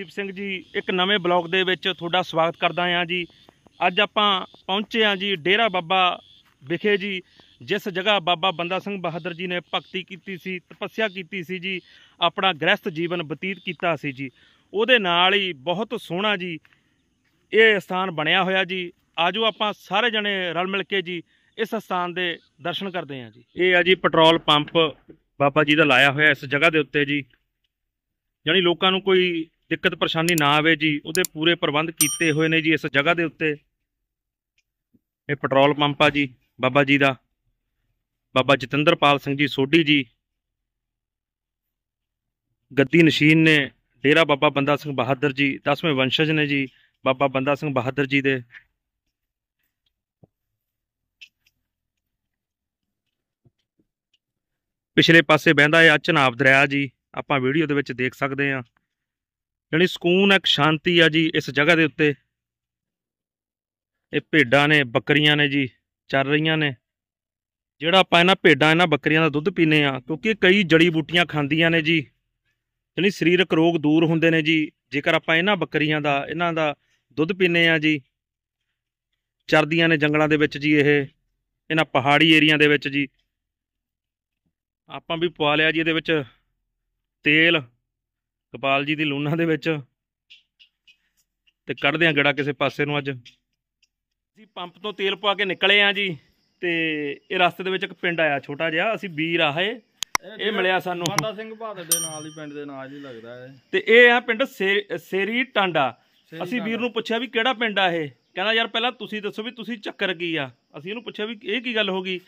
ਅਮਰਦੀਪ ਸਿੰਘ ਜੀ ਇੱਕ ਨਵੇਂ ਬਲੌਗ ਦੇ ਵਿੱਚ ਤੁਹਾਡਾ ਸਵਾਗਤ ਕਰਦਾ ਹਾਂ ਜੀ ਅੱਜ ਆਪਾਂ ਪਹੁੰਚੇ ਹਾਂ ਜੀ ਡੇਰਾ ਬਾਬਾ ਵਿਖੇ ਜੀ ਜਿਸ ਜਗ੍ਹਾ ਬਾਬਾ ਬੰਦਾ ਸਿੰਘ ਬਹਾਦਰ ਜੀ ਨੇ ਭਗਤੀ ਕੀਤੀ ਸੀ ਤਪੱਸਿਆ ਕੀਤੀ ਸੀ ਜੀ ਆਪਣਾ ਗ੍ਰਸਥ ਜੀਵਨ ਬਤੀਤ ਕੀਤਾ ਸੀ ਜੀ ਉਹਦੇ ਨਾਲ ਹੀ ਬਹੁਤ ਸੋਹਣਾ ਜੀ ਇਹ ਸਥਾਨ ਬਣਿਆ ਹੋਇਆ ਜੀ ਆਜੋ ਆਪਾਂ ਸਾਰੇ ਜਣੇ ਰਲ ਮਿਲ ਕੇ ਜੀ ਇਸ ਸਥਾਨ ਦੇ ਦਰਸ਼ਨ ਕਰਦੇ ਹਾਂ ਜੀ ਇਹ ਆ ਜੀ ਪੈਟਰੋਲ ਪੰਪ ਬਾਬਾ ਜੀ ਦਾ ਲਾਇਆ ਹੋਇਆ ਇਸ ਜਗ੍ਹਾ ਦੇ ਉੱਤੇ ਜੀ ਯਾਨੀ ਲੋਕਾਂ ਨੂੰ ਕੋਈ ਦਿੱਕਤ ਪਰੇਸ਼ਾਨੀ ਨਾ ਆਵੇ ਜੀ ਉਹਦੇ ਪੂਰੇ ਪ੍ਰਬੰਧ ਕੀਤੇ ਹੋਏ ਨੇ ਜੀ ਇਸ ਜਗ੍ਹਾ ਦੇ ਉੱਤੇ ਇਹ ਪੈਟਰੋਲ ਪੰਪ ਆ ਜੀ ਬਾਬਾ ਜੀ ਦਾ ਬਾਬਾ ਜਤਿੰਦਰਪਾਲ ਸਿੰਘ ਜੀ ਸੋਢੀ ਜੀ ਗੱਦੀ ਨਸ਼ੀਨ ਨੇ ਡੇਰਾ ਬਾਬਾ ਬੰਦਾ ਸਿੰਘ ਬਹਾਦਰ ਜੀ 10ਵੇਂ ਵੰਸ਼ਜ ਨੇ ਜੀ ਬਾਬਾ ਬੰਦਾ ਸਿੰਘ ਬਹਾਦਰ ਜੀ ਦੇ ਪਿਛਲੇ ਪਾਸੇ ਬਹਿੰਦਾ ਹੈ ਚਨਾਬ ਦਰਿਆ ਜੀ ਆਪਾਂ ਵੀਡੀਓ ਦੇ ਵਿੱਚ ਦੇਖ ਸਕਦੇ ਹਾਂ ਯਾਨੀ ਸਕੂਨ ਇੱਕ ਸ਼ਾਂਤੀ ਆ ਜੀ ਇਸ ਜਗ੍ਹਾ ਦੇ ਉੱਤੇ ਇਹ ਭੇਡਾਂ ਨੇ ਬੱਕਰੀਆਂ ਨੇ ਜੀ ਚੱਲ ਰਹੀਆਂ ਨੇ ਜਿਹੜਾ ਆਪਾਂ ਇਹਨਾਂ ਭੇਡਾਂ ਇਹਨਾਂ ਬੱਕਰੀਆਂ ਦਾ ਦੁੱਧ ਪੀਨੇ ਆ ਕਿਉਂਕਿ ਕਈ ਜੜੀ ਬੂਟੀਆਂ ਖਾਂਦੀਆਂ ਨੇ ਜੀ ਯਾਨੀ ਸਰੀਰਕ ਰੋਗ ਦੂਰ ਹੁੰਦੇ ਨੇ ਜੀ ਜੇਕਰ ਆਪਾਂ ਇਹਨਾਂ ਬੱਕਰੀਆਂ ਦਾ ਇਹਨਾਂ ਦਾ ਦੁੱਧ ਪੀਨੇ ਆ ਜੀ ਚਰਦੀਆਂ ਨੇ ਜੰਗਲਾਂ ਦੇ ਵਿੱਚ ਜੀ ਇਹ ਇਹਨਾਂ ਪਹਾੜੀ ਏਰੀਆ ਦੇ ਵਿੱਚ ਜੀ ਆਪਾਂ ਵੀ ਪਵਾ ਲਿਆ ਜੀ ਇਹਦੇ ਵਿੱਚ ਤੇਲ ਕਪਾਲ ਜੀ ਦੀ ਲੂਨਾ ਦੇ ਵਿੱਚ ਤੇ ਕੱਢਦੇ ਆ ਗੜਾ ਕਿਸੇ ਪਾਸੇ ਨੂੰ ਅੱਜ ਜੀ ਪੰਪ ਤੋਂ ਤੇਲ ਪਵਾ ਕੇ ਨਿਕਲੇ ਆ ਜੀ ਤੇ ਇਹ ਰਸਤੇ ਦੇ ਵਿੱਚ ਇੱਕ ਪਿੰਡ ਆਇਆ ਛੋਟਾ ਜਿਹਾ ਅਸੀਂ ਵੀਰ ਆਏ ਇਹ ਮਿਲਿਆ ਸਾਨੂੰ ਮਾਤਾ ਸਿੰਘ ਬਹਾਦਰ ਦੇ ਨਾਲ ਹੀ ਪਿੰਡ ਦੇ ਨਾਲ ਹੀ ਲੱਗਦਾ ਹੈ ਤੇ ਇਹ ਆ ਪਿੰਡ ਸੇਰੀ ਟਾਂਡਾ ਅਸੀਂ ਵੀਰ ਨੂੰ ਪੁੱਛਿਆ ਵੀ ਕਿਹੜਾ ਪਿੰਡ ਆ ਇਹ ਕਹਿੰਦਾ ਯਾਰ ਪਹਿਲਾਂ ਤੁਸੀਂ ਦੱਸੋ ਵੀ ਤੁਸੀਂ ਚੱਕਰ ਕੀ ਆ ਅਸੀਂ ਇਹਨੂੰ ਪੁੱਛਿਆ ਵੀ ਇਹ ਕੀ ਗੱਲ ਹੋ ਗਈ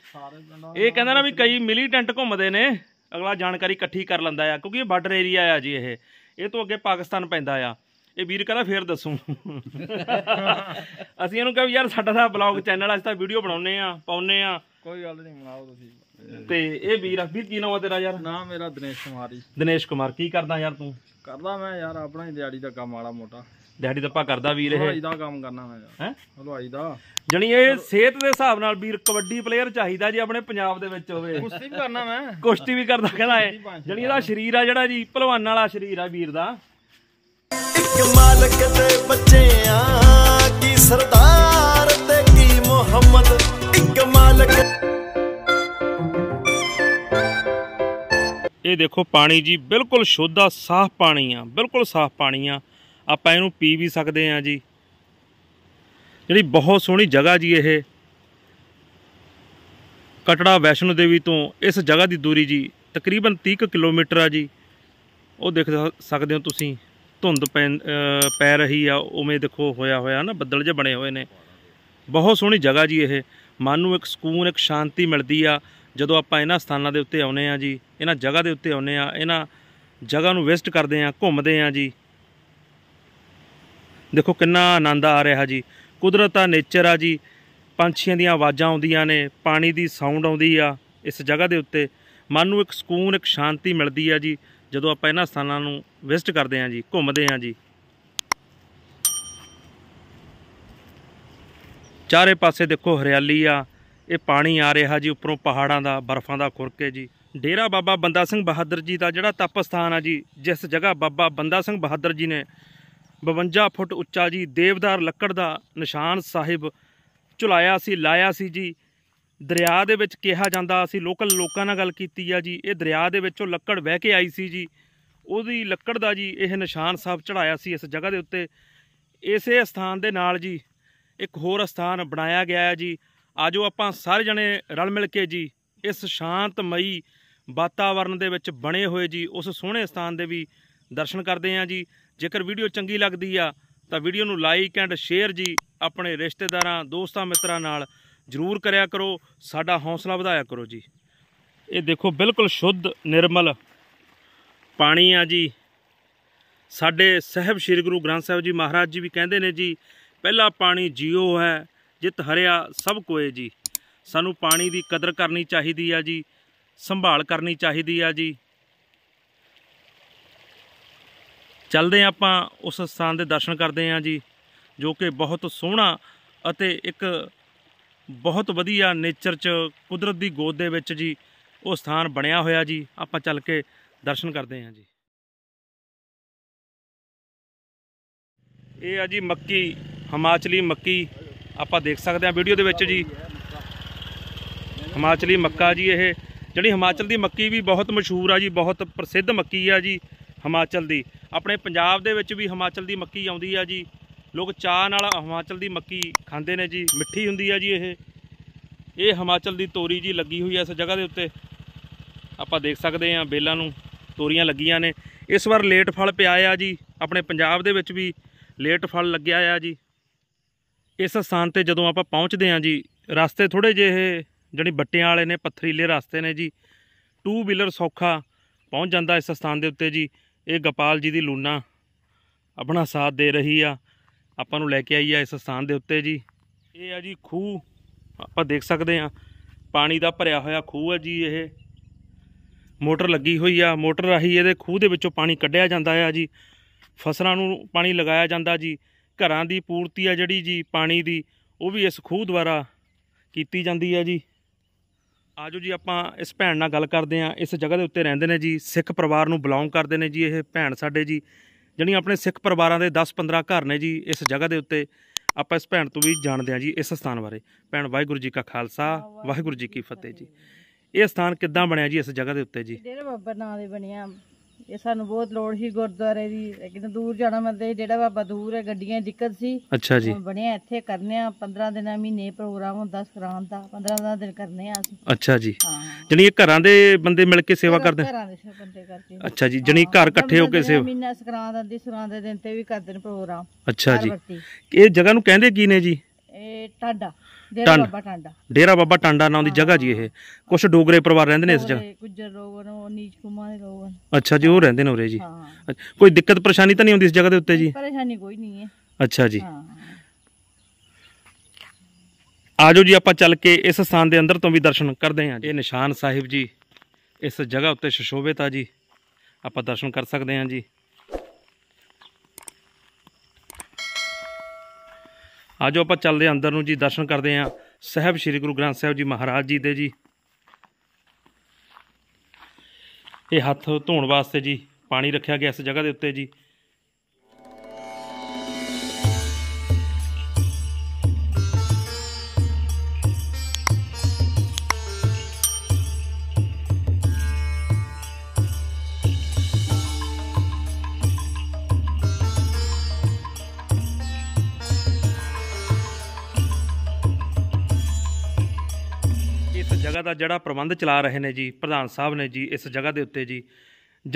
ਇਹ ਕਹਿੰਦਾ ਨਾ ਵੀ ਕਈ ਮਿਲੀਟੈਂਟ ਘੁੰਮਦੇ ਨੇ ਅਗਲਾ ਜਾਣਕਾਰੀ ਇਕੱਠੀ ਕਰ ਲੈਂਦਾ ਆ ਕਿਉਂਕਿ ਇਹ ਬਾਰਡਰ ਏਰੀਆ ਆ ਜੀ ਇਹ ਇਹ ਤੋਂ ਅੱਗੇ ਪਾਕਿਸਤਾਨ ਪੈਂਦਾ ਆ ਇਹ ਵੀਰ ਕਹਿੰਦਾ ਫੇਰ ਦੱਸੂ ਅਸੀਂ ਇਹਨੂੰ ਕਹਿੰਦੇ ਯਾਰ ਸਾਡਾ ਤਾਂ ਬਲੌਗ ਚੈਨਲ ਅੱਜ ਤਾਂ ਵੀਡੀਓ ਬਣਾਉਨੇ ਆ ਪਾਉਨੇ ਆ ਕੋਈ ਗੱਲ ਨਹੀਂ ਬਣਾਓ ਤੁਸੀਂ ਤੇ ਇਹ ਵੀਰ ਵੀਰ ਕੀ ਨਾਮ ਆ ਤੇਰਾ ਯਾਰ ਨਾਮ ਮੇਰਾ ਦਿਨੇਸ਼ ਕੁਮਾਰ ਜੀ ਦਿਨੇਸ਼ ਕੁਮਾਰ ਕੀ ਕਰਦਾ ਯਾਰ ਤੂੰ ਕਰਦਾ ਮੈਂ ਯਾਰ ਆਪਣਾ ਹੀ ਦਿਹਾੜੀ ਦਾ ਕੰਮ ਆਲਾ ਮੋਟਾ ਦਿਹਾੜੀ ਦੱਪਾ ਕਰਦਾ ਵੀਰ ਇਹ ਹਲਵਾਈ ਦਾ ਕੰਮ ਕਰਨਾ ਹੈ ਹੈ ਹਲਵਾਈ ਦਾ ਜਣੀ ਇਹ ਸਿਹਤ ਦੇ ਹਿਸਾਬ ਨਾਲ ਵੀਰ ਕਬੱਡੀ ਪਲੇਅਰ ਚਾਹੀਦਾ ਜੀ ਆਪਣੇ ਪੰਜਾਬ ਦੇ ਵਿੱਚ ਹੋਵੇ ਕੁਸ਼ਤੀ ਵੀ ਕਰਨਾ ਮੈਂ ਕੁਸ਼ਤੀ ਵੀ ਕਰਦਾ ਕਹਿੰਦਾ ਹੈ ਜਣੀ ਇਹਦਾ ਸਰੀਰ ਆ ਜਿਹੜਾ ਜੀ ਪਹਿਲਵਾਨਾਂ ਵਾਲਾ ਸਰੀਰ ਆ ਵੀਰ ਦਾ ਇੱਕ ਮਾਲਕ ਦੇ ਬੱਚੇ ਆ ਕੀ ਸਰਦਾਰ ਤੇ ਕੀ ਮੁਹੰਮਦ ਇੱਕ ਮਾਲਕ ਇਹ ਦੇਖੋ ਪਾਣੀ ਜੀ ਬਿਲਕੁਲ ਸ਼ੁੱਧਾ ਸਾਫ਼ ਪਾਣੀ ਆ ਬਿਲਕੁਲ ਸਾਫ਼ ਪਾਣੀ ਆ ਆਪਾਂ ਇਹਨੂੰ ਪੀ ਵੀ ਸਕਦੇ ਆ ਜੀ ਜਿਹੜੀ ਬਹੁਤ ਸੋਹਣੀ ਜਗ੍ਹਾ ਜੀ ਇਹ ਕਟੜਾ ਵੈਸ਼ਨੋ ਦੇਵੀ ਤੋਂ ਇਸ ਜਗ੍ਹਾ ਦੀ ਦੂਰੀ ਜੀ ਤਕਰੀਬਨ 30 ਕਿਲੋਮੀਟਰ ਆ ਜੀ ਉਹ ਦੇਖ ਸਕਦੇ ਹੋ ਤੁਸੀਂ ਧੁੰਦ ਪੈ ਰਹੀ ਆ ਉਵੇਂ ਦੇਖੋ ਹੋਇਆ ਹੋਇਆ ਨਾ ਬੱਦਲ ਜਿਹੇ ਬਣੇ ਹੋਏ ਨੇ ਬਹੁਤ ਸੋਹਣੀ ਜਗ੍ਹਾ ਜੀ ਇਹ ਮਨ ਨੂੰ ਇੱਕ ਸਕੂਨ ਇੱਕ ਸ਼ਾਂਤੀ ਮਿਲਦੀ ਆ ਜਦੋਂ ਆਪਾਂ ਇਹਨਾਂ ਸਥਾਨਾਂ ਦੇ ਉੱਤੇ ਆਉਨੇ ਆ ਜੀ ਇਹਨਾਂ ਜਗ੍ਹਾ ਦੇ ਉੱਤੇ ਆਉਨੇ ਆ ਇਹਨਾਂ ਜਗ੍ਹਾ ਨੂੰ ਵਿਜ਼ਿਟ ਕਰਦੇ ਆ ਘੁੰਮਦੇ ਆ ਜੀ ਦੇਖੋ ਕਿੰਨਾ ਆਨੰਦ ਆ ਰਿਹਾ ਜੀ ਕੁਦਰਤ ਆ ਨੇਚਰ ਆ ਜੀ ਪੰਛੀਆਂ ਦੀਆਂ ਆਵਾਜ਼ਾਂ ਆਉਂਦੀਆਂ ਨੇ ਪਾਣੀ ਦੀ ਸਾਊਂਡ ਆਉਂਦੀ ਆ ਇਸ ਜਗ੍ਹਾ ਦੇ ਉੱਤੇ ਮਨ ਨੂੰ ਇੱਕ ਸਕੂਨ ਇੱਕ ਸ਼ਾਂਤੀ ਮਿਲਦੀ ਆ ਜੀ ਜਦੋਂ ਆਪਾਂ ਇਹਨਾਂ ਸਥਾਨਾਂ ਨੂੰ ਵਿਜ਼ਿਟ ਕਰਦੇ ਆਂ ਜੀ ਘੁੰਮਦੇ ਆਂ ਜੀ ਚਾਰੇ ਪਾਸੇ ਦੇਖੋ ਹਰਿਆਲੀ ਆ ਇਹ ਪਾਣੀ ਆ ਰਿਹਾ ਜੀ ਉੱਪਰੋਂ ਪਹਾੜਾਂ ਦਾ ਬਰਫ਼ਾਂ ਦਾ ਖੁਰਕੇ ਜੀ ਡੇਰਾ ਬਾਬਾ ਬੰਦਾ ਸਿੰਘ ਬਹਾਦਰ ਜੀ ਦਾ ਜਿਹੜਾ ਤਪ ਸਥਾਨ ਆ ਜੀ ਜਿਸ ਜਗ੍ਹਾ ਬਾਬਾ ਬੰਦਾ ਸਿੰਘ ਬਹਾਦਰ ਜੀ ਨੇ 52 ਫੁੱਟ ਉੱਚਾ ਜੀ ਦੇਵਦਾਰ ਲੱਕੜ ਦਾ ਨਿਸ਼ਾਨ ਸਾਹਿਬ ਚੁਲਾਇਆ ਸੀ ਲਾਇਆ ਸੀ ਜੀ ਦਰਿਆ ਦੇ ਵਿੱਚ ਕਿਹਾ ਜਾਂਦਾ ਅਸੀਂ ਲੋਕਲ ਲੋਕਾਂ ਨਾਲ ਗੱਲ ਕੀਤੀ ਆ ਜੀ ਇਹ ਦਰਿਆ ਦੇ ਵਿੱਚੋਂ ਲੱਕੜ ਵਹਿ ਕੇ ਆਈ ਸੀ ਜੀ ਉਹਦੀ ਲੱਕੜ ਦਾ ਜੀ ਇਹ ਨਿਸ਼ਾਨ ਸਾਹਿਬ ਚੜਾਇਆ ਸੀ ਇਸ ਜਗ੍ਹਾ ਦੇ ਉੱਤੇ ਇਸੇ ਸਥਾਨ ਦੇ ਨਾਲ ਜੀ ਇੱਕ ਹੋਰ ਸਥਾਨ ਬਣਾਇਆ ਗਿਆ ਹੈ ਜੀ ਆਜੋ ਆਪਾਂ ਸਾਰੇ ਜਣੇ ਰਲ ਮਿਲ ਕੇ ਜੀ ਇਸ ਸ਼ਾਂਤਮਈ ਵਾਤਾਵਰਣ ਦੇ ਵਿੱਚ ਬਣੇ ਹੋਏ ਜੀ ਉਸ ਸੋਹਣੇ ਸਥਾਨ ਦੇ ਵੀ ਦਰਸ਼ਨ ਕਰਦੇ ਆ ਜੀ ਜੇਕਰ ਵੀਡੀਓ ਚੰਗੀ ਲੱਗਦੀ ਆ ਤਾਂ ਵੀਡੀਓ ਨੂੰ ਲਾਈਕ ਐਂਡ ਸ਼ੇਅਰ ਜੀ ਆਪਣੇ ਰਿਸ਼ਤੇਦਾਰਾਂ ਦੋਸਤਾਂ ਮਿੱਤਰਾਂ ਨਾਲ ਜ਼ਰੂਰ ਕਰਿਆ ਕਰੋ ਸਾਡਾ ਹੌਸਲਾ ਵਧਾਇਆ ਕਰੋ ਜੀ ਇਹ ਦੇਖੋ ਬਿਲਕੁਲ ਸ਼ੁੱਧ ਨਿਰਮਲ ਪਾਣੀ ਆ ਜੀ ਸਾਡੇ ਸਹਿਬ ਸ੍ਰੀ ਗੁਰੂ ਗ੍ਰੰਥ ਸਾਹਿਬ ਜੀ ਮਹਾਰਾਜ ਜੀ ਵੀ ਕਹਿੰਦੇ ਨੇ ਜੀ ਪਹਿਲਾ ਪਾਣੀ ਜੀਓ ਹੈ ਜਿਤ ਹਰਿਆ ਸਭ ਕੋਏ ਜੀ ਸਾਨੂੰ ਪਾਣੀ ਦੀ ਕਦਰ ਕਰਨੀ ਚਾਹੀਦੀ ਆ ਜੀ ਸੰਭਾਲ ਕਰਨੀ ਚਾਹੀਦੀ ਆ ਜੀ ਚੱਲਦੇ ਆਪਾਂ ਉਸ ਸਥਾਨ ਦੇ ਦਰਸ਼ਨ ਕਰਦੇ ਆਂ ਜੀ ਜੋ ਕਿ ਬਹੁਤ ਸੋਹਣਾ ਅਤੇ ਇੱਕ ਬਹੁਤ ਵਧੀਆ ਨੇਚਰ 'ਚ ਕੁਦਰਤ ਦੀ ਗੋਦ ਦੇ ਵਿੱਚ ਜੀ ਉਹ ਸਥਾਨ ਬਣਿਆ ਹੋਇਆ ਜੀ ਆਪਾਂ ਚੱਲ ਕੇ ਦਰਸ਼ਨ ਕਰਦੇ ਆਂ ਜੀ ਇਹ ਆ ਜੀ ਮੱਕੀ ਹਿਮਾਚਲੀ ਮੱਕੀ ਆਪਾਂ ਦੇਖ ਸਕਦੇ ਆਂ ਵੀਡੀਓ ਦੇ ਵਿੱਚ ਜੀ ਹਿਮਾਚਲੀ ਮੱਕਾ ਜੀ ਇਹ ਜਿਹੜੀ ਹਿਮਾਚਲ ਦੀ ਮੱਕੀ ਵੀ ਬਹੁਤ ਮਸ਼ਹੂਰ ਆ ਜੀ ਬਹੁਤ ਪ੍ਰਸਿੱਧ ਮੱਕੀ ਆ ਜੀ ਹਿਮਾਚਲ ਦੀ ਆਪਣੇ ਪੰਜਾਬ ਦੇ ਵਿੱਚ ਵੀ ਹਿਮਾਚਲ ਦੀ ਮੱਕੀ ਆਉਂਦੀ ਆ ਜੀ ਲੋਕ ਚਾਹ ਨਾਲ ਹਿਮਾਚਲ ਦੀ ਮੱਕੀ ਖਾਂਦੇ ਨੇ ਜੀ ਮਿੱਠੀ ਹੁੰਦੀ ਆ ਜੀ ਇਹ ਇਹ ਹਿਮਾਚਲ ਦੀ ਤੋਰੀ ਜੀ ਲੱਗੀ ਹੋਈ ਐ ਇਸ ਜਗ੍ਹਾ ਦੇ ਉੱਤੇ ਆਪਾਂ ਦੇਖ ਸਕਦੇ ਆ ਬੇਲਾਂ ਨੂੰ ਤੋਰੀਆਂ ਲੱਗੀਆਂ ਨੇ ਇਸ ਵਾਰ ਲੇਟ ਫਲ ਪਿਆ ਆ ਜੀ ਆਪਣੇ ਪੰਜਾਬ ਦੇ ਵਿੱਚ ਵੀ ਲੇਟ ਫਲ ਲੱਗਿਆ ਆ ਜੀ ਇਸ ਸਥਾਨ ਤੇ ਜਦੋਂ ਆਪਾਂ ਪਹੁੰਚਦੇ ਆ ਜੀ ਰਸਤੇ ਥੋੜੇ ਜਿਹੇ ਜਣੀ ਬੱਟਿਆਂ ਵਾਲੇ ਨੇ ਪੱਥਰੀਲੇ ਰਸਤੇ ਨੇ ਜੀ ਟੂ ਵੀਲਰ ਸੌਖਾ ਪਹੁੰਚ ਜਾਂਦਾ ਇਸ ਸਥਾਨ ਦੇ ਉੱਤੇ ਜੀ ਇਹ ਗੋਪਾਲ ਜੀ ਦੀ ਲੂਨਾ ਆਪਣਾ ਸਾਥ ਦੇ ਰਹੀ ਆ ਆਪਾਂ ਨੂੰ ਲੈ ਕੇ ਆਈ ਆ ਇਸ ਸਥਾਨ ਦੇ ਉੱਤੇ ਜੀ ਇਹ ਆ ਜੀ ਖੂਹ ਆਪਾਂ ਦੇਖ ਸਕਦੇ ਆ ਪਾਣੀ ਦਾ ਭਰਿਆ ਹੋਇਆ ਖੂਹ ਆ ਜੀ ਇਹ ਮੋਟਰ ਲੱਗੀ ਹੋਈ ਆ ਮੋਟਰ ਰਾਹੀ ਇਹਦੇ ਖੂਹ ਦੇ ਵਿੱਚੋਂ ਪਾਣੀ ਕੱਢਿਆ ਜਾਂਦਾ ਆ ਜੀ ਫਸਲਾਂ ਨੂੰ ਪਾਣੀ ਲਗਾਇਆ ਜਾਂਦਾ ਜੀ ਘਰਾਂ ਦੀ ਪੂਰਤੀ ਆ ਜਿਹੜੀ ਜੀ ਪਾਣੀ ਦੀ ਉਹ ਵੀ ਇਸ ਖੂਹ ਦੁਆਰਾ ਕੀਤੀ ਜਾਂਦੀ ਆ ਜੀ ਆਜੋ ਜੀ ਆਪਾਂ ਇਸ ਭੈਣ ਨਾਲ ਗੱਲ ਕਰਦੇ ਆਂ ਇਸ ਜਗ੍ਹਾ ਦੇ ਉੱਤੇ ਰਹਿੰਦੇ ਨੇ ਜੀ ਸਿੱਖ ਪਰਿਵਾਰ ਨੂੰ ਬਿਲੋਂਗ ਕਰਦੇ ਨੇ ਜੀ ਇਹ ਭੈਣ ਸਾਡੇ ਜੀ ਜਣੀ ਆਪਣੇ ਸਿੱਖ ਪਰਿਵਾਰਾਂ ਦੇ 10-15 ਘਰ ਨੇ ਜੀ ਇਸ ਜਗ੍ਹਾ ਦੇ ਉੱਤੇ ਆਪਾਂ ਇਸ ਭੈਣ ਤੋਂ ਵੀ ਜਾਣਦੇ ਆਂ ਜੀ ਇਸ ਸਥਾਨ ਬਾਰੇ ਭੈਣ ਵਾਹਿਗੁਰੂ ਜੀ ਕਾ ਖਾਲਸਾ ਵਾਹਿਗੁਰੂ ਜੀ ਕੀ ਫਤਿਹ ਜੀ ਇਹ ਸਥਾਨ ਕਿੱਦਾਂ ਬਣਿਆ ਜੀ ਇਸ ਜਗ੍ਹਾ ਦੇ ਉੱਤੇ ਜੀ ਡੇਰਾ ਬਾਬਾ ਨਾਂ ਦੇ ਬਣਿਆ ਇਹ ਸਾਨੂੰ ਬਹੁਤ ਲੋੜ ਸੀ ਗੁਰਦੁਆਰੇ ਦੀ ਲੇਕਿਨ ਦੂਰ ਜਾਣਾ ਮੰਦੇ ਜਿਹੜਾ ਬਾਬਾ ਦੂਰ ਹੈ ਗੱਡੀਆਂ ਦੀ ਦਿੱਕਤ ਸੀ ਅੱਛਾ ਜੀ ਹੁਣ ਬਣਿਆ ਇੱਥੇ ਕਰਨੇ ਆ 15 ਦਿਨਾਂ ਮਹੀਨੇ ਪ੍ਰੋਗਰਾਮ ਹੁੰਦਾ ਸਰਾਂ ਦਾ 15 ਦਿਨ ਕਰਨੇ ਆ ਅਸੀਂ ਅੱਛਾ ਜੀ ਜਣੀ ਇਹ ਘਰਾਂ ਦੇ ਬੰਦੇ ਮਿਲ ਕੇ ਸੇਵਾ ਕਰਦੇ ਘਰਾਂ ਦੇ ਬੰਦੇ ਕਰਦੇ ਅੱਛਾ ਜੀ ਜਣੀ ਘਰ ਇਕੱਠੇ ਹੋ ਕੇ ਸੇਵਾ ਮਹੀਨਾ ਸਰਾਂ ਦਾ ਦੀ ਸਰਾਂ ਦੇ ਦਿਨ ਤੇ ਵੀ ਕਰਦੇ ਨੇ ਪ੍ਰੋਗਰਾਮ ਅੱਛਾ ਜੀ ਇਹ ਜਗ੍ਹਾ ਨੂੰ ਕਹਿੰਦੇ ਕੀ ਨੇ ਜੀ ਇਹ ਟਾਡਾ ਡੇਰਾ ਬਾਬਾ ਟਾਂਡਾ ਡੇਰਾ ਬਾਬਾ ਟਾਂਡਾ ਨਾਂ ਦੀ ਜਗ੍ਹਾ ਜੀ ਇਹ ਕੁਝ ਡੋਗਰੇ ਪਰਿਵਾਰ ਰਹਿੰਦੇ ਨੇ ਇਸ ਜਗ੍ਹਾ ਉਹ ਨੀਚ ਕੁਮਾਰ ਅੱਛਾ ਜੀ ਉਹ ਰਹਿੰਦੇ ਨੇ ਉਰੇ ਜੀ ਹਾਂ ਕੋਈ ਦਿੱਕਤ ਪਰੇਸ਼ਾਨੀ ਤਾਂ ਨਹੀਂ ਆਉਂਦੀ ਇਸ ਜਗ੍ਹਾ ਦੇ ਉੱਤੇ ਜੀ ਪਰੇਸ਼ਾਨੀ ਕੋਈ ਨਹੀਂ ਹੈ ਅੱਛਾ ਜੀ ਹਾਂ ਆਜੋ ਜੀ ਆਪਾਂ ਚੱਲ ਕੇ ਇਸ ਸਥਾਨ ਦੇ ਅੰਦਰ ਤੋਂ ਵੀ ਦਰਸ਼ਨ ਕਰਦੇ ਹਾਂ ਇਹ ਨਿਸ਼ਾਨ ਸਾਹਿਬ ਜੀ ਇਸ ਜਗ੍ਹਾ ਉੱਤੇ ਸ਼ਸ਼ੋਭਿਤ ਆ ਜੀ ਆਪਾਂ ਦਰਸ਼ਨ ਕਰ ਸਕਦੇ ਹਾਂ ਜੀ ਆਜੋ ਆਪਾਂ ਚੱਲਦੇ ਅੰਦਰ ਨੂੰ ਜੀ ਦਰਸ਼ਨ ਕਰਦੇ ਆਂ ਸਹਿਬ ਸ੍ਰੀ ਗੁਰੂ ਗ੍ਰੰਥ ਸਾਹਿਬ ਜੀ ਮਹਾਰਾਜ ਜੀ ਦੇ ਜੀ ਇਹ ਹੱਥ ਧੋਣ ਵਾਸਤੇ ਜੀ ਪਾਣੀ ਰੱਖਿਆ ਗਿਆ ਇਸ ਜਗ੍ਹਾ ਦੇ ਉੱਤੇ ਜੀ ਜਗ੍ਹਾ ਦਾ ਜਿਹੜਾ ਪ੍ਰਬੰਧ ਚਲਾ ਰਹੇ ਨੇ ਜੀ ਪ੍ਰਧਾਨ ਸਾਹਿਬ ਨੇ ਜੀ ਇਸ ਜਗ੍ਹਾ ਦੇ ਉੱਤੇ ਜੀ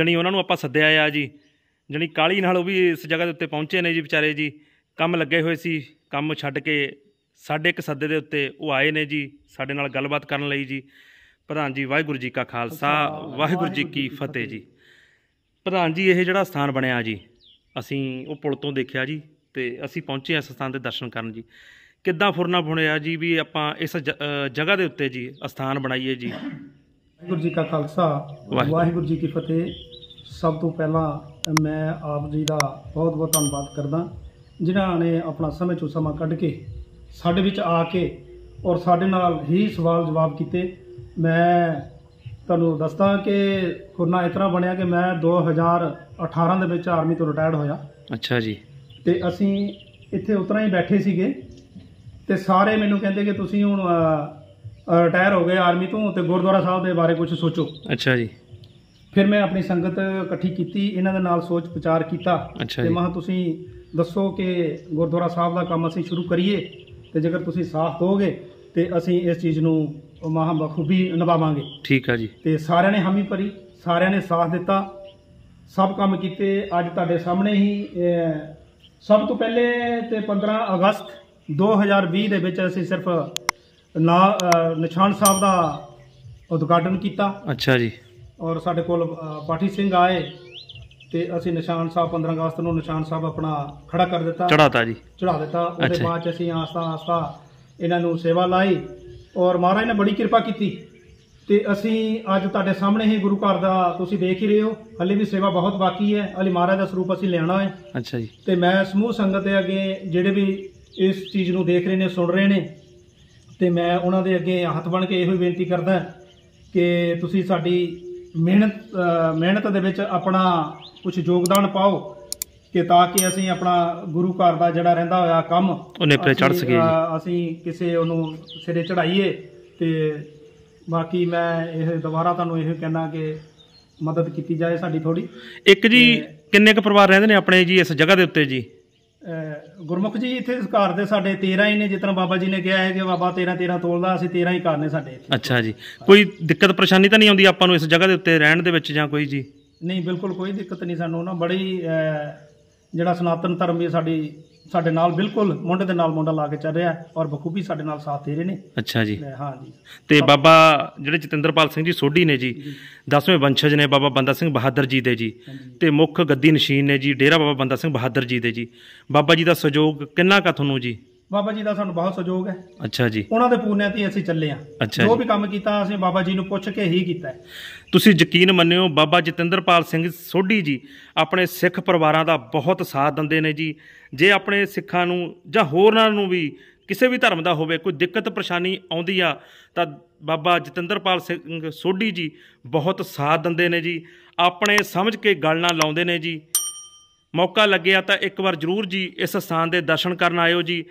ਜਣੀ ਉਹਨਾਂ ਨੂੰ ਆਪਾਂ ਸੱਦਿਆ ਆ ਜੀ ਜਣੀ ਕਾਲੀ ਨਾਲ ਉਹ ਵੀ ਇਸ ਜਗ੍ਹਾ ਦੇ ਉੱਤੇ ਪਹੁੰਚੇ ਨੇ ਜੀ ਵਿਚਾਰੇ ਜੀ ਕੰਮ ਲੱਗੇ ਹੋਏ ਸੀ ਕੰਮ ਛੱਡ ਕੇ ਸਾਡੇ ਇੱਕ ਸੱਦੇ ਦੇ ਉੱਤੇ ਉਹ ਆਏ ਨੇ ਜੀ ਸਾਡੇ ਨਾਲ ਗੱਲਬਾਤ ਕਰਨ ਲਈ ਜੀ ਪ੍ਰਧਾਨ ਜੀ ਵਾਹਿਗੁਰੂ ਜੀ ਕਾ ਖਾਲਸਾ ਵਾਹਿਗੁਰੂ ਜੀ ਕੀ ਫਤਿਹ ਜੀ ਪ੍ਰਧਾਨ ਜੀ ਇਹ ਜਿਹੜਾ ਸਥਾਨ ਬਣਿਆ ਜੀ ਅਸੀਂ ਉਹ ਪੁਲ ਤੋਂ ਦੇਖਿਆ ਜੀ ਤੇ ਅਸੀਂ ਪਹੁੰਚੇ ਇਸ ਸਥਾਨ ਤੇ ਦਰਸ਼ਨ ਕਰਨ ਜੀ ਕਿੱਦਾਂ ਫੁਰਨਾ ਫੁਣਿਆ ਜੀ ਵੀ ਆਪਾਂ ਇਸ ਜਗ੍ਹਾ ਦੇ ਉੱਤੇ ਜੀ ਸਥਾਨ ਬਣਾਈਏ ਜੀ ਵਾਹਿਗੁਰੂ ਜੀ ਕਾ ਖਾਲਸਾ ਵਾਹਿਗੁਰੂ। ਜੀ ਕੀ ਫਤਿਹ ਸਭ ਤੋਂ ਪਹਿਲਾਂ ਮੈਂ ਆਪ ਜੀ ਦਾ ਬਹੁਤ ਬਹੁਤ ਧੰਨਵਾਦ ਕਰਦਾ ਜਿਨ੍ਹਾਂ ਨੇ ਆਪਣਾ ਸਮੇਂ ਚੋਂ ਸਮਾਂ ਕੱਢ ਕੇ ਸਾਡੇ ਵਿੱਚ ਆ ਕੇ ਔਰ ਸਾਡੇ ਨਾਲ ਹੀ ਸਵਾਲ ਜਵਾਬ ਕੀਤੇ ਮੈਂ ਤੁਹਾਨੂੰ ਦੱਸਦਾ ਕਿ ਫੁਰਨਾ ਇਸ ਤਰ੍ਹਾਂ ਬਣਿਆ ਕਿ ਮੈਂ 2018 ਦੇ ਵਿੱਚ ਆਰਮੀ ਤੋਂ ਰਿਟਾਇਰ ਹੋਇਆ ਅੱਛਾ ਜੀ ਤੇ ਅਸੀਂ ਇੱਥੇ ਉਤਰਾ ਹੀ ਬੈਠੇ ਸੀਗੇ ਤੇ ਸਾਰੇ ਮੈਨੂੰ ਕਹਿੰਦੇ ਕਿ ਤੁਸੀਂ ਹੁਣ ਰਿਟਾਇਰ ਹੋ ਗਏ ਆਰਮੀ ਤੋਂ ਤੇ ਗੁਰਦੁਆਰਾ ਸਾਹਿਬ ਦੇ ਬਾਰੇ ਕੁਝ ਸੋਚੋ ਅੱਛਾ ਜੀ ਫਿਰ ਮੈਂ ਆਪਣੀ ਸੰਗਤ ਇਕੱਠੀ ਕੀਤੀ ਇਹਨਾਂ ਦੇ ਨਾਲ ਸੋਚ ਵਿਚਾਰ ਕੀਤਾ ਤੇ ਮੈਂ ਤੁਸੀਂ ਦੱਸੋ ਕਿ ਗੁਰਦੁਆਰਾ ਸਾਹਿਬ ਦਾ ਕੰਮ ਅਸੀਂ ਸ਼ੁਰੂ ਕਰੀਏ ਤੇ ਜੇਕਰ ਤੁਸੀਂ ਸਾਥ ਦੋਗੇ ਤੇ ਅਸੀਂ ਇਸ ਚੀਜ਼ ਨੂੰ ਮਹਾਂ ਬਖੂਬੀ ਨਿਭਾਵਾਂਗੇ ਠੀਕ ਆ ਜੀ ਤੇ ਸਾਰਿਆਂ ਨੇ ਹਾਮੀ ਭਰੀ ਸਾਰਿਆਂ ਨੇ ਸਾਥ ਦਿੱਤਾ ਸਭ ਕੰਮ ਕੀਤੇ ਅੱਜ ਤੁਹਾਡੇ ਸਾਹਮਣੇ ਹੀ ਸਭ ਤੋਂ ਪਹਿਲੇ ਤੇ 15 ਅਗਸਤ 2020 ਦੇ ਵਿੱਚ ਅਸੀਂ ਸਿਰਫ ਨਾ ਨਿਸ਼ਾਨ ਸਾਹਿਬ ਦਾ ਉਦਘਾਟਨ ਕੀਤਾ ਅੱਛਾ ਜੀ ਔਰ ਸਾਡੇ ਕੋਲ ਪਾਠੀ ਸਿੰਘ ਆਏ ਤੇ ਅਸੀਂ ਨਿਸ਼ਾਨ ਸਾਹਿਬ 15 ਅਗਸਤ ਨੂੰ ਨਿਸ਼ਾਨ ਸਾਹਿਬ ਆਪਣਾ ਖੜਾ ਕਰ ਦਿੱਤਾ ਚੜਾਤਾ ਜੀ ਚੜਾ ਦਿੱਤਾ ਉਹਦੇ ਬਾਅਦ ਚ ਅਸੀਂ ਆਸਤਾ ਆਸਤਾ ਇਹਨਾਂ ਨੂੰ ਸੇਵਾ ਲਾਈ ਔਰ ਮਹਾਰਾਜ ਨੇ ਬੜੀ ਕਿਰਪਾ ਕੀਤੀ ਤੇ ਅਸੀਂ ਅੱਜ ਤੁਹਾਡੇ ਸਾਹਮਣੇ ਹੀ ਗੁਰੂ ਘਰ ਦਾ ਤੁਸੀਂ ਦੇਖ ਹੀ ਰਹੇ ਹੋ ਹਲੇ ਵੀ ਸੇਵਾ ਬਹੁਤ ਬਾਕੀ ਹੈ ਹਲੇ ਮਹਾਰਾਜ ਦਾ ਸਰੂਪ ਅਸੀਂ ਲੈਣਾ ਹੈ ਅੱਛਾ ਜੀ ਤੇ ਮੈਂ ਸਮੂਹ ਸੰਗਤ ਦੇ ਅੱਗੇ ਜਿਹੜੇ ਵੀ ਇਸ ਚੀਜ਼ ਨੂੰ ਦੇਖ ਰਹੇ ਨੇ ਸੁਣ ਰਹੇ ਨੇ ਤੇ ਮੈਂ ਉਹਨਾਂ ਦੇ ਅੱਗੇ ਹੱਥ ਬਣ ਕੇ ਇਹੋ ਹੀ ਬੇਨਤੀ ਕਰਦਾ ਕਿ ਤੁਸੀਂ ਸਾਡੀ ਮਿਹਨਤ ਮਿਹਨਤ ਦੇ ਵਿੱਚ ਆਪਣਾ ਕੁਝ ਯੋਗਦਾਨ ਪਾਓ ਕਿ ਤਾਂ ਕਿ ਅਸੀਂ ਆਪਣਾ ਗੁਰੂ ਘਰ ਦਾ ਜਿਹੜਾ ਰਹਿੰਦਾ ਹੋਇਆ ਕੰਮ ਉਹਨੇ ਪਰੇ ਚੜ ਸਕੀਏ ਅਸੀਂ ਕਿਸੇ ਉਹਨੂੰ ਸਿਰੇ ਚੜਾਈਏ ਤੇ ਬਾਕੀ ਮੈਂ ਇਹ ਦੁਬਾਰਾ ਤੁਹਾਨੂੰ ਇਹ ਕਹਿਣਾ ਕਿ ਮਦਦ ਕੀਤੀ ਜਾਏ ਸਾਡੀ ਥੋੜੀ ਇੱਕ ਜੀ ਕਿੰਨੇ ਕੁ ਪਰਿਵਾਰ ਰਹਿੰਦੇ ਨੇ ਆਪਣੇ ਜੀ ਇਸ ਜਗ੍ਹਾ ਦੇ ਉੱਤੇ ਜੀ ਗੁਰਮੁਖ ਜੀ ਇੱਥੇ ਘਰ ਦੇ ਸਾਡੇ 13 ਹੀ ਨੇ ਜਿਤਨਾ ਬਾਬਾ ਜੀ ਨੇ ਕਿਹਾ ਹੈ ਕਿ ਬਾਬਾ 13 13 ਤੋਲਦਾ ਅਸੀਂ 13 ਹੀ ਕਰਨੇ ਸਾਡੇ ਇੱਥੇ ਅੱਛਾ ਜੀ ਕੋਈ ਦਿੱਕਤ ਪਰੇਸ਼ਾਨੀ ਤਾਂ ਨਹੀਂ ਆਉਂਦੀ ਆਪਾਂ ਨੂੰ ਇਸ ਜਗ੍ਹਾ ਦੇ ਉੱਤੇ ਰਹਿਣ ਦੇ ਵਿੱਚ ਜਾਂ ਕੋਈ ਜੀ ਨਹੀਂ ਬਿਲਕੁਲ ਕੋਈ ਦਿੱਕਤ ਨਹੀਂ ਸਾਨੂੰ ਨਾ ਬੜੀ ਜਿਹੜਾ ਸਨਾਤਨ ਧਰਮ ਵੀ ਸਾਡੀ ਸਾਡੇ ਨਾਲ ਬਿਲਕੁਲ ਮੁੰਡੇ ਦੇ ਨਾਲ ਮੁੰਡਾ ਲਾ ਕੇ ਚੱਲ ਰਿਹਾ ਔਰ ਬਖੂਬੀ ਸਾਡੇ ਨਾਲ ਸਾਥ ਦੇ ਰਹੇ ਨੇ ਅੱਛਾ ਜੀ ਹਾਂ ਜੀ ਤੇ ਬਾਬਾ ਜਿਹੜੇ ਜਤਿੰਦਰਪਾਲ ਸਿੰਘ ਜੀ ਸੋਢੀ ਨੇ ਜੀ 10ਵੇਂ ਵੰਸ਼ਜ ਨੇ ਬਾਬਾ ਬੰਦਾ ਸਿੰਘ ਬਹਾਦਰ ਜੀ ਦੇ ਜੀ ਤੇ ਮੁੱਖ ਗੱਦੀ ਨਸ਼ੀਨ ਨੇ ਜੀ ਡੇਰਾ ਬਾਬਾ ਬੰਦਾ ਸਿੰਘ ਬਹਾਦਰ ਜੀ ਦੇ ਜੀ ਬਾਬਾ ਜੀ ਦਾ ਸਹਿਯੋਗ ਕਿੰਨਾ ਕਾ ਤੁਹਾਨੂੰ ਜੀ ਬਾਬਾ ਜੀ ਦਾ ਸਾਨੂੰ ਬਹੁਤ ਸਹਿਯੋਗ ਹੈ ਅੱਛਾ ਜੀ ਉਹਨਾਂ ਦੇ ਪੂਰਨਿਆਂ ਤੇ ਅਸੀਂ ਚੱਲੇ ਆ ਅੱਛਾ ਜੋ ਵੀ ਕੰਮ ਕੀਤਾ ਅਸੀਂ ਬਾਬਾ ਜੀ ਨੂੰ ਪੁੱਛ ਕੇ ਹੀ ਕੀਤਾ ਹੈ। ਤੁਸੀਂ ਯਕੀਨ ਮੰਨਿਓ ਬਾਬਾ ਜਤਿੰਦਰਪਾਲ ਸਿੰਘ ਸੋਢੀ ਜੀ ਆਪਣੇ ਸਿੱਖ ਪਰਿਵਾਰਾਂ ਦਾ ਬਹੁਤ ਸਾਥ ਦਿੰਦੇ ਨੇ ਜੀ ਜੇ ਆਪਣੇ ਸਿੱਖਾਂ ਨੂੰ ਜਾਂ ਹੋਰਨਾਂ ਨੂੰ ਵੀ ਕਿਸੇ ਵੀ ਧਰਮ ਦਾ ਹੋਵੇ ਕੋਈ ਦਿੱਕਤ ਪਰੇਸ਼ਾਨੀ ਆਉਂਦੀ ਆ ਤਾਂ ਬਾਬਾ ਜਤਿੰਦਰਪਾਲ ਸਿੰਘ ਸੋਢੀ ਜੀ ਬਹੁਤ ਸਾਥ ਦਿੰਦੇ ਨੇ ਜੀ ਆਪਣੇ ਸਮਝ ਕੇ ਗੱਲ ਨਾਲ ਲਾਉਂਦੇ ਨੇ ਜੀ ਮੌਕਾ ਲੱਗਿਆ ਤਾਂ ਇੱਕ ਵਾਰ ਜਰੂਰ ਜੀ ਇਸ ਸਥਾਨ ਦੇ ਦਰਸ਼ਨ ਕਰਨ ਆਇਓ ਜੀ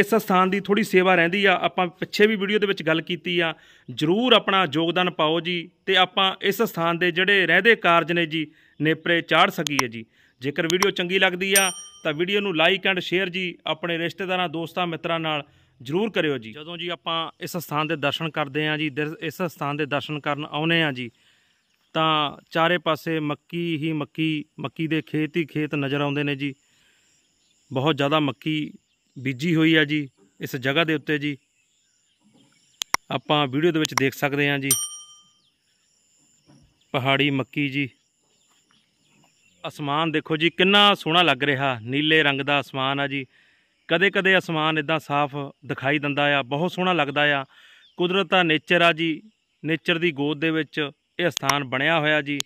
ਇਸ ਸਥਾਨ ਦੀ ਥੋੜੀ ਸੇਵਾ ਰਹਿੰਦੀ ਆ ਆਪਾਂ ਪਿੱਛੇ ਵੀ ਵੀਡੀਓ ਦੇ ਵਿੱਚ ਗੱਲ ਕੀਤੀ ਆ ਜਰੂਰ ਆਪਣਾ ਯੋਗਦਾਨ ਪਾਓ ਜੀ ਤੇ ਆਪਾਂ ਇਸ ਸਥਾਨ ਦੇ ਜਿਹੜੇ ਰਹਿਦੇ ਕਾਰਜ ਨੇ ਜੀ ਨੇਪਰੇ ਚਾੜ ਸਕੀਏ ਜੀ ਜੇਕਰ ਵੀਡੀਓ ਚੰਗੀ ਲੱਗਦੀ ਆ ਤਾਂ ਵੀਡੀਓ ਨੂੰ ਲਾਈਕ ਐਂਡ ਸ਼ੇਅਰ ਜੀ ਆਪਣੇ ਰਿਸ਼ਤੇਦਾਰਾਂ ਦੋਸਤਾਂ ਮਿੱਤਰਾਂ ਨਾਲ ਜਰੂਰ ਕਰਿਓ ਜੀ ਜਦੋਂ ਜੀ ਆਪਾਂ ਇਸ ਸਥਾਨ ਦੇ ਦਰਸ਼ਨ ਕਰਦੇ ਆ ਜੀ ਇਸ ਸਥਾਨ ਦੇ ਦਰਸ਼ਨ ਕਰਨ ਆਉਨੇ ਆ ਜੀ ਤਾਂ ਚਾਰੇ ਪਾਸੇ ਮੱਕੀ ਹੀ ਮੱਕੀ ਮੱਕੀ ਦੇ ਖੇਤ ਹੀ ਖੇਤ ਨਜ਼ਰ ਆਉਂਦੇ ਨੇ ਜੀ ਬਹੁਤ ਜ਼ਿਆਦਾ ਮੱਕੀ ਬੀਜੀ ਹੋਈ ਆ ਜੀ ਇਸ ਜਗ੍ਹਾ ਦੇ ਉੱਤੇ ਜੀ ਆਪਾਂ ਵੀਡੀਓ ਦੇ ਵਿੱਚ ਦੇਖ ਸਕਦੇ ਹਾਂ ਜੀ ਪਹਾੜੀ ਮੱਕੀ ਜੀ ਅਸਮਾਨ ਦੇਖੋ ਜੀ ਕਿੰਨਾ ਸੋਹਣਾ ਲੱਗ ਰਿਹਾ ਨੀਲੇ ਰੰਗ ਦਾ ਅਸਮਾਨ ਆ ਜੀ ਕਦੇ-ਕਦੇ ਅਸਮਾਨ ਇਦਾਂ ਸਾਫ਼ ਦਿਖਾਈ ਦਿੰਦਾ ਆ ਬਹੁਤ ਸੋਹਣਾ ਲੱਗਦਾ ਆ ਕੁਦਰਤ ਦਾ ਨੇਚਰ ਆ ਜੀ ਨੇਚਰ ਦੀ ਗੋਦ ਦੇ ਵਿੱਚ ਇਹ ਸਥਾਨ ਬਣਿਆ ਹੋਇਆ ਜੀ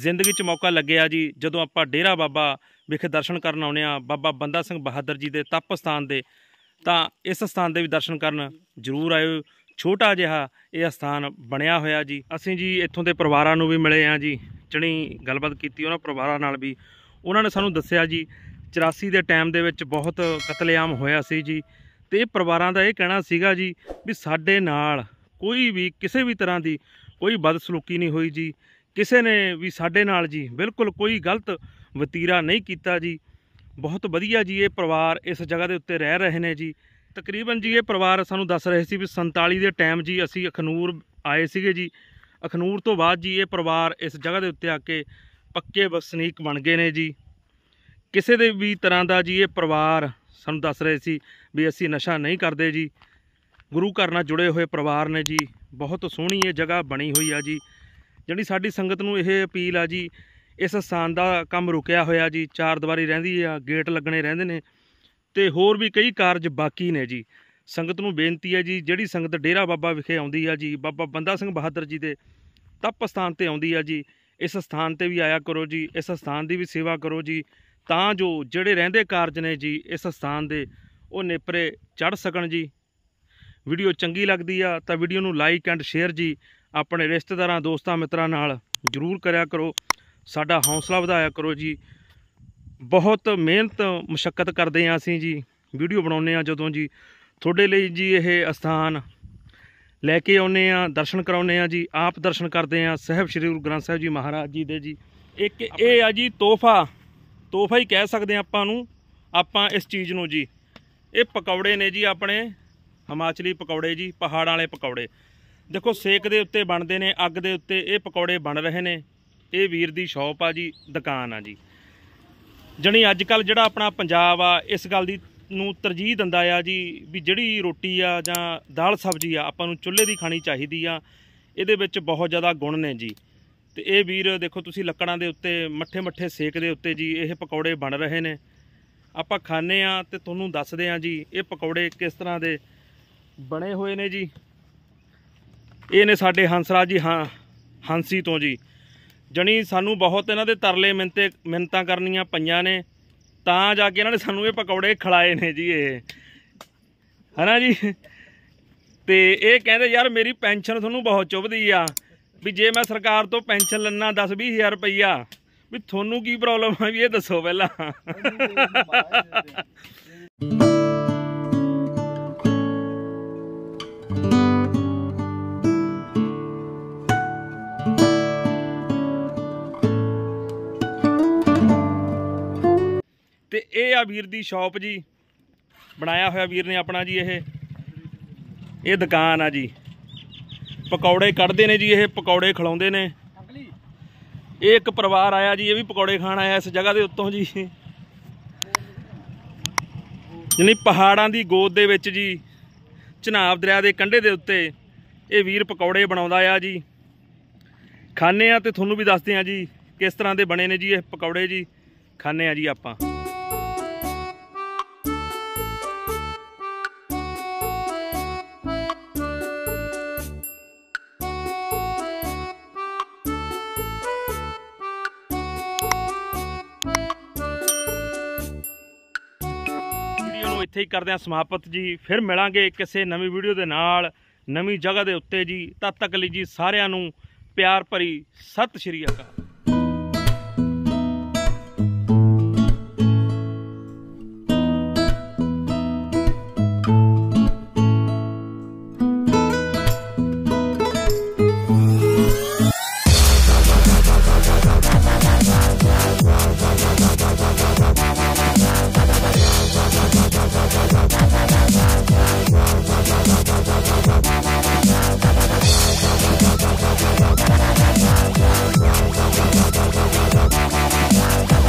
ਜ਼ਿੰਦਗੀ 'ਚ ਮੌਕਾ ਲੱਗਿਆ ਜੀ ਜਦੋਂ ਆਪਾਂ ਡੇਰਾ ਬਾਬਾ ਵਿਖੇ ਦਰਸ਼ਨ ਕਰਨ ਆਉਨੇ ਆ ਬਾਬਾ ਬੰਦਾ ਸਿੰਘ ਬਹਾਦਰ ਜੀ ਦੇ ਤਪ ਸਥਾਨ ਦੇ ਤਾਂ ਇਸ ਸਥਾਨ ਦੇ ਵੀ ਦਰਸ਼ਨ ਕਰਨ ਜ਼ਰੂਰ ਆਇਓ ਛੋਟਾ ਜਿਹਾ ਇਹ ਸਥਾਨ ਬਣਿਆ ਹੋਇਆ ਜੀ ਅਸੀਂ ਜੀ ਇੱਥੋਂ ਦੇ ਪਰਿਵਾਰਾਂ ਨੂੰ ਵੀ ਮਿਲੇ ਆ ਜੀ ਚਣੀ ਗੱਲਬਾਤ ਕੀਤੀ ਉਹਨਾਂ ਪਰਿਵਾਰਾਂ ਨਾਲ ਵੀ ਉਹਨਾਂ ਨੇ ਸਾਨੂੰ ਦੱਸਿਆ ਜੀ 84 ਦੇ ਟਾਈਮ ਦੇ ਵਿੱਚ ਬਹੁਤ ਕਤਲੇਆਮ ਹੋਇਆ ਸੀ ਜੀ ਤੇ ਇਹ ਪਰਿਵਾਰਾਂ ਦਾ ਇਹ ਕਹਿਣਾ ਸੀਗਾ ਜੀ ਵੀ ਸਾਡੇ ਨਾਲ ਕੋਈ ਵੀ ਕਿਸੇ ਵੀ ਤਰ੍ਹਾਂ ਦੀ ਕੋਈ ਬਦਸਲੂਕੀ ਨਹੀਂ ਹੋਈ ਜੀ ਕਿਸੇ ਨੇ ਵੀ ਸਾਡੇ ਨਾਲ ਜੀ ਬਿਲਕੁਲ ਕੋਈ ਗਲਤ ਵਤੀਰਾ ਨਹੀਂ ਕੀਤਾ ਜੀ ਬਹੁਤ ਵਧੀਆ ਜੀ ਇਹ ਪਰਿਵਾਰ ਇਸ ਜਗ੍ਹਾ ਦੇ ਉੱਤੇ ਰਹਿ ਰਹੇ ਨੇ ਜੀ ਤਕਰੀਬਨ ਜੀ ਇਹ ਪਰਿਵਾਰ ਸਾਨੂੰ ਦੱਸ ਰਹੇ ਸੀ ਵੀ 47 ਦੇ ਟਾਈਮ ਜੀ ਅਸੀਂ ਅਖਨੂਰ ਆਏ ਸੀਗੇ ਜੀ ਅਖਨੂਰ ਤੋਂ ਬਾਅਦ ਜੀ ਇਹ ਪਰਿਵਾਰ ਇਸ ਜਗ੍ਹਾ ਦੇ ਉੱਤੇ ਆ ਕੇ ਪੱਕੇ ਵਸਨੀਕ ਬਣ ਗਏ ਨੇ ਜੀ ਕਿਸੇ ਦੇ ਵੀ ਤਰ੍ਹਾਂ ਦਾ ਜੀ ਇਹ ਪਰਿਵਾਰ ਸਾਨੂੰ ਦੱਸ ਰਹੇ ਸੀ ਵੀ ਅਸੀਂ ਨਸ਼ਾ ਨਹੀਂ ਕਰਦੇ ਜੀ ਗੁਰੂ ਘਰ ਨਾਲ ਜੁੜੇ ਹੋਏ ਪਰਿਵਾਰ ਨੇ ਜੀ ਬਹੁਤ ਸੋਹਣੀ ਇਹ ਜਗ੍ਹਾ ਬਣੀ ਹੋਈ ਆ ਜੀ ਜਿਹੜੀ ਸਾਡੀ ਸੰਗਤ ਨੂੰ ਇਹ ਅਪੀਲ ਆ ਜੀ ਇਸ ਸਥਾਨ ਦਾ ਕੰਮ ਰੁਕਿਆ ਹੋਇਆ ਜੀ ਚਾਰ ਦੀਵਾਰੀ ਰਹਿੰਦੀ ਆ ਗੇਟ ਲੱਗਣੇ ਰਹਿੰਦੇ ਨੇ ਤੇ ਹੋਰ ਵੀ ਕਈ ਕਾਰਜ ਬਾਕੀ ਨੇ ਜੀ ਸੰਗਤ ਨੂੰ ਬੇਨਤੀ ਹੈ ਜੀ ਜਿਹੜੀ ਸੰਗਤ ਡੇਰਾ ਬਾਬਾ ਵਿਖੇ ਆਉਂਦੀ ਆ ਜੀ ਬਾਬਾ ਬੰਦਾ ਸਿੰਘ ਬਹਾਦਰ ਜੀ ਦੇ ਤਪ ਸਥਾਨ ਤੇ ਆਉਂਦੀ ਆ ਜੀ ਇਸ ਸਥਾਨ ਤੇ ਵੀ ਆਇਆ ਕਰੋ ਜੀ ਇਸ ਸਥਾਨ ਦੀ ਵੀ ਸੇਵਾ ਕਰੋ ਜੀ ਤਾਂ ਜੋ ਜਿਹੜੇ ਰਹਿੰਦੇ ਕਾਰਜ ਨੇ ਜੀ ਇਸ ਸਥਾਨ ਦੇ ਉਹ ਨੇਪਰੇ ਚੜ ਸਕਣ ਜੀ ਵੀਡੀਓ ਚੰਗੀ ਲੱਗਦੀ ਆ ਤਾਂ ਵੀਡੀਓ ਨੂੰ ਲਾਈਕ ਐਂਡ ਸ਼ੇਅਰ ਜੀ ਆਪਣੇ ਰਿਸ਼ਤੇਦਾਰਾਂ ਦੋਸਤਾਂ ਮਿੱਤਰਾਂ ਨਾਲ ਜਰੂਰ ਕਰਿਆ ਕਰੋ ਸਾਡਾ ਹੌਸਲਾ ਵਧਾਇਆ ਕਰੋ ਜੀ ਬਹੁਤ ਮਿਹਨਤ ਮੁਸ਼ਕਲ ਕਰਦੇ ਆ ਅਸੀਂ ਜੀ ਵੀਡੀਓ ਬਣਾਉਨੇ ਆ ਜਦੋਂ ਜੀ ਤੁਹਾਡੇ ਲਈ ਜੀ ਇਹ ਅਸਥਾਨ ਲੈ ਕੇ ਆਉਨੇ ਆ ਦਰਸ਼ਨ ਕਰਾਉਨੇ ਆ ਜੀ ਆਪ ਦਰਸ਼ਨ ਕਰਦੇ ਆ ਸਹਿਬ ਸ੍ਰੀ ਗੁਰੂ ਗ੍ਰੰਥ ਸਾਹਿਬ ਜੀ ਮਹਾਰਾਜ ਜੀ ਦੇ ਜੀ ਇੱਕ ਇਹ ਆ ਜੀ ਤੋਹਫਾ ਤੋਹਫਾ ਹੀ ਕਹਿ ਸਕਦੇ ਆ ਆਪਾਂ ਨੂੰ ਆਪਾਂ ਇਸ ਚੀਜ਼ ਨੂੰ ਜੀ ਇਹ ਪਕੌੜੇ ਨੇ ਜੀ ਆਪਣੇ ਹਿਮਾਚਲੀ ਪਕੌੜੇ ਜੀ ਪਹਾੜਾਂ ਵਾਲੇ ਪਕੌੜੇ ਦੇਖੋ ਸੇਕ ਦੇ ਉੱਤੇ ਬਣਦੇ ਨੇ ਅੱਗ ਦੇ ਉੱਤੇ ਇਹ ਪਕੌੜੇ ਬਣ ਰਹੇ ਨੇ ਇਹ ਵੀਰ ਦੀ ਸ਼ਾਪ ਆ ਜੀ ਦੁਕਾਨ ਆ ਜੀ ਜਣੀ ਅੱਜ ਕੱਲ ਜਿਹੜਾ ਆਪਣਾ ਪੰਜਾਬ ਆ ਇਸ ਗੱਲ ਦੀ ਨੂੰ ਤਰਜੀਹ ਦਿੰਦਾ ਆ ਜੀ ਵੀ ਜਿਹੜੀ ਰੋਟੀ ਆ ਜਾਂ ਦਾਲ ਸਬਜ਼ੀ ਆ ਆਪਾਂ ਨੂੰ ਚੁੱਲ੍ਹੇ ਦੀ ਖਾਣੀ ਚਾਹੀਦੀ ਆ ਇਹਦੇ ਵਿੱਚ ਬਹੁਤ ਜ਼ਿਆਦਾ ਗੁਣ ਨੇ ਜੀ ਤੇ ਇਹ ਵੀਰ ਦੇਖੋ ਤੁਸੀਂ ਲੱਕੜਾਂ ਦੇ ਉੱਤੇ ਮੱਠੇ-ਮੱਠੇ ਸੇਕ ਦੇ ਉੱਤੇ ਜੀ ਇਹ ਪਕੌੜੇ ਬਣ ਰਹੇ ਨੇ ਆਪਾਂ ਖਾਣੇ ਆ ਤੇ ਤੁਹਾਨੂੰ ਦੱਸਦੇ ਆ ਜੀ ਇਹ ਪਕੌੜੇ ਕਿਸ ਤਰ੍ਹਾਂ ਦੇ ਬਣੇ ਹੋਏ ਨੇ ਜੀ ਇਹ ਨੇ ਸਾਡੇ ਹੰਸਰਾਜ ਜੀ ਹਾਂ ਹੰਸੀ ਤੋਂ ਜੀ ਜਣੀ ਸਾਨੂੰ ਬਹੁਤ ਇਹਨਾਂ ਦੇ ਤਰਲੇ ਮਿੰਤੇ ਮਿੰਤਾਂ ਕਰਨੀਆਂ ਪਈਆਂ ਨੇ ਤਾਂ ਜਾ ਕੇ ਇਹਨਾਂ ਨੇ ਸਾਨੂੰ ਇਹ ਪਕੌੜੇ ਖਿਲਾਏ ਨੇ ਜੀ ਇਹ ਹਨਾ ਜੀ ਤੇ ਇਹ ਕਹਿੰਦੇ ਯਾਰ ਮੇਰੀ ਪੈਨਸ਼ਨ ਤੁਹਾਨੂੰ ਬਹੁਤ ਚੁਭਦੀ ਆ ਵੀ ਜੇ ਮੈਂ ਸਰਕਾਰ ਤੋਂ ਪੈਨਸ਼ਨ ਲੈਣਾ 10 20000 ਰੁਪਈਆ ਵੀ ਤੁਹਾਨੂੰ ਕੀ ਪ੍ਰੋਬਲਮ ਆ ਵੀ ਇਹ ਦੱਸੋ ਪਹਿਲਾਂ thank you ਤੇ ਇਹ ਆ ਵੀਰ ਦੀ ਸ਼ਾਪ ਜੀ ਬਣਾਇਆ ਹੋਇਆ ਵੀਰ ਨੇ ਆਪਣਾ ਜੀ ਇਹ ਇਹ ਦੁਕਾਨ ਆ ਜੀ ਪਕੌੜੇ ਕੱਢਦੇ ਨੇ ਜੀ ਇਹ ਪਕੌੜੇ ਖਲਾਉਂਦੇ ਨੇ ਇਹ ਇੱਕ ਪਰਿਵਾਰ ਆਇਆ ਜੀ ਇਹ ਵੀ ਪਕੌੜੇ ਖਾਣ ਆਇਆ ਇਸ ਜਗ੍ਹਾ ਦੇ ਉੱਤੋਂ ਜੀ ਜਿਹਨੇ ਪਹਾੜਾਂ ਦੀ ਗੋਦ ਦੇ ਵਿੱਚ ਜੀ ਚਨਾਬ ਦਰਿਆ ਦੇ ਕੰਢੇ ਦੇ ਉੱਤੇ ਇਹ ਵੀਰ ਪਕੌੜੇ ਬਣਾਉਂਦਾ ਆ ਜੀ ਖਾਣੇ ਆ ਤੇ ਤੁਹਾਨੂੰ ਵੀ ਦੱਸਦੇ ਆ ਜੀ ਕਿਸ ਤਰ੍ਹਾਂ ਦੇ ਬਣੇ ਨੇ ਜੀ ਇਹ ਪਕੌੜੇ ਜੀ ਖਾਣੇ ਆ ਜੀ ਆਪਾਂ ਇੱਥੇ ਹੀ ਕਰਦੇ ਹਾਂ ਸਮਾਪਤ ਜੀ ਫਿਰ ਮਿਲਾਂਗੇ ਕਿਸੇ ਨਵੀਂ ਵੀਡੀਓ ਦੇ ਨਾਲ ਨਵੀਂ ਜਗ੍ਹਾ ਦੇ ਉੱਤੇ ਜੀ ਤਦ ਤੱਕ ਲਈ ਜੀ ਸਾਰਿਆਂ ਨੂੰ ਪਿਆਰ ਭਰੀ ਸਤਿ ਸ਼੍ਰੀ ਅਕਾਲ